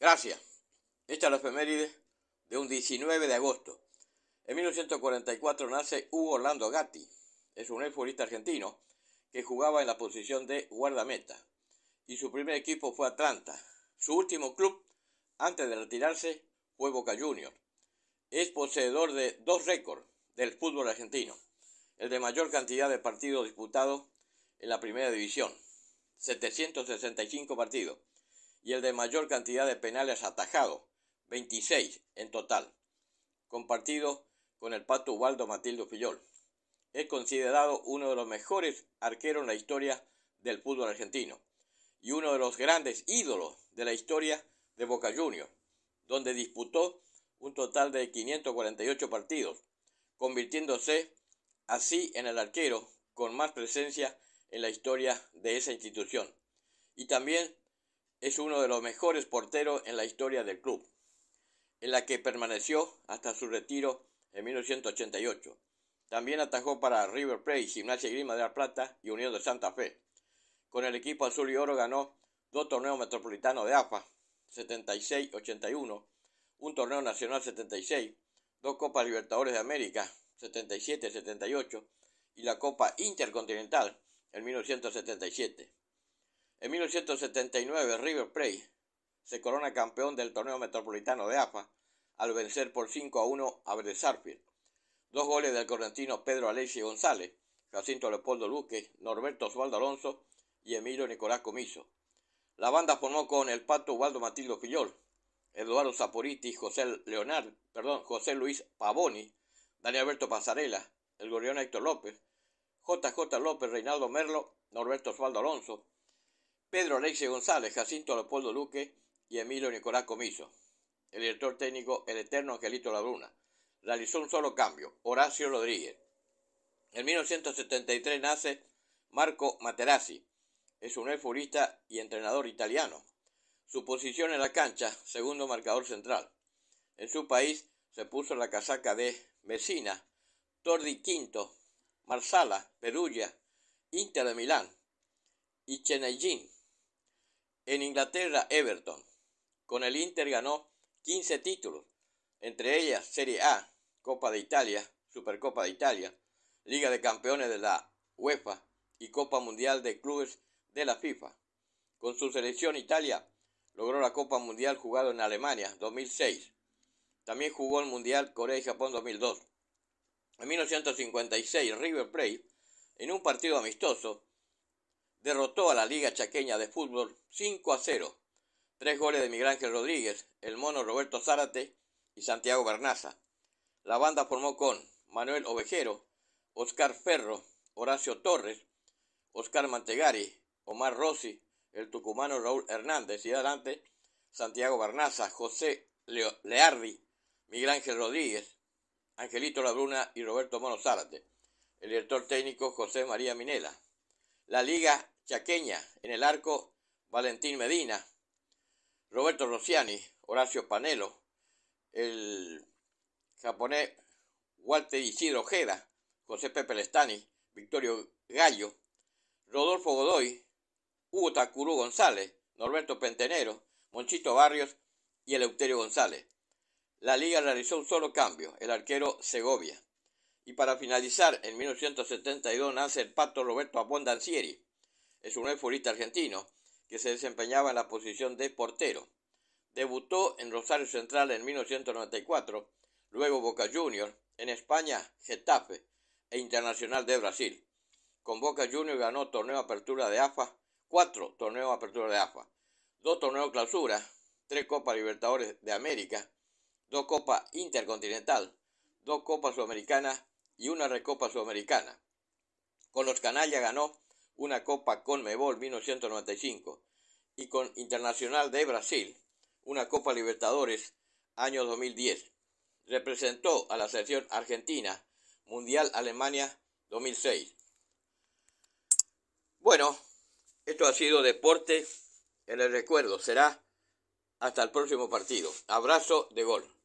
Gracias. Esta es la efeméride de un 19 de agosto. En 1944 nace Hugo Orlando Gatti. Es un futbolista argentino que jugaba en la posición de guardameta. Y su primer equipo fue Atlanta. Su último club, antes de retirarse, fue Boca Juniors. Es poseedor de dos récords del fútbol argentino. El de mayor cantidad de partidos disputados en la primera división. 765 partidos y el de mayor cantidad de penales atajados, 26 en total, compartido con el pato Ubaldo Matildo Fillol. Es considerado uno de los mejores arqueros en la historia del fútbol argentino y uno de los grandes ídolos de la historia de Boca Juniors, donde disputó un total de 548 partidos, convirtiéndose así en el arquero con más presencia en la historia de esa institución y también es uno de los mejores porteros en la historia del club, en la que permaneció hasta su retiro en 1988. También atajó para River Plate, Gimnasia y Grima de la Plata y Unión de Santa Fe. Con el equipo azul y oro ganó dos torneos metropolitanos de AFA, 76-81, un torneo nacional 76, dos Copas Libertadores de América, 77-78, y la Copa Intercontinental en 1977. En 1979, River Plate se corona campeón del torneo metropolitano de AFA al vencer por 5 a 1 a Bresarfield. Dos goles del correntino Pedro Alessi González, Jacinto Leopoldo Luque, Norberto Osvaldo Alonso y Emilio Nicolás Comiso. La banda formó con el Pato Waldo Matildo Fillol, Eduardo Saporiti, José Leonard, perdón, José Luis Pavoni, Daniel Alberto Pasarela, el gorrión Héctor López, JJ López, Reinaldo Merlo, Norberto Osvaldo Alonso, Pedro Alexis González, Jacinto Leopoldo Luque y Emilio Nicolás Comiso. El director técnico, el eterno Angelito Labruna, realizó un solo cambio, Horacio Rodríguez. En 1973 nace Marco Materazzi, es un futbolista y entrenador italiano. Su posición en la cancha, segundo marcador central. En su país se puso la casaca de Messina, Tordi Quinto, Marsala, Perugia, Inter de Milán y Chenellín. En Inglaterra, Everton. Con el Inter ganó 15 títulos, entre ellas Serie A, Copa de Italia, Supercopa de Italia, Liga de Campeones de la UEFA y Copa Mundial de Clubes de la FIFA. Con su selección Italia logró la Copa Mundial jugada en Alemania 2006. También jugó el Mundial Corea y Japón 2002. En 1956 River Plate, en un partido amistoso, derrotó a la Liga Chaqueña de Fútbol 5 a 0. Tres goles de Miguel Ángel Rodríguez, el mono Roberto Zárate y Santiago Barnaza. La banda formó con Manuel Ovejero, Oscar Ferro, Horacio Torres, Oscar Mantegari, Omar Rossi, el tucumano Raúl Hernández y adelante Santiago Barnaza, José Leardi, Miguel Ángel Rodríguez, Angelito Labruna y Roberto Mono Zárate. El director técnico José María Minela la Liga Chaqueña, en el arco Valentín Medina, Roberto Rossiani, Horacio Panelo, el japonés Walter Isidro Ojeda, José Pepe Lestani, Victorio Gallo, Rodolfo Godoy, Hugo Tacurú González, Norberto Pentenero, Monchito Barrios y Eleuterio González. La liga realizó un solo cambio, el arquero Segovia. Y para finalizar, en 1972 nace el pato Roberto Abondancieri. Es un futbolista argentino que se desempeñaba en la posición de portero. Debutó en Rosario Central en 1994, luego Boca Juniors, en España Getafe e Internacional de Brasil. Con Boca Juniors ganó torneo apertura de AFA, cuatro torneos apertura de AFA, dos torneos clausura, tres Copas Libertadores de América, dos Copas Intercontinental, dos Copas Sudamericanas y una Recopa Sudamericana. Con los Canallas ganó una Copa Conmebol 1995 y con Internacional de Brasil una Copa Libertadores año 2010. Representó a la selección argentina Mundial Alemania 2006. Bueno, esto ha sido Deporte en el Recuerdo. Será hasta el próximo partido. Abrazo de gol.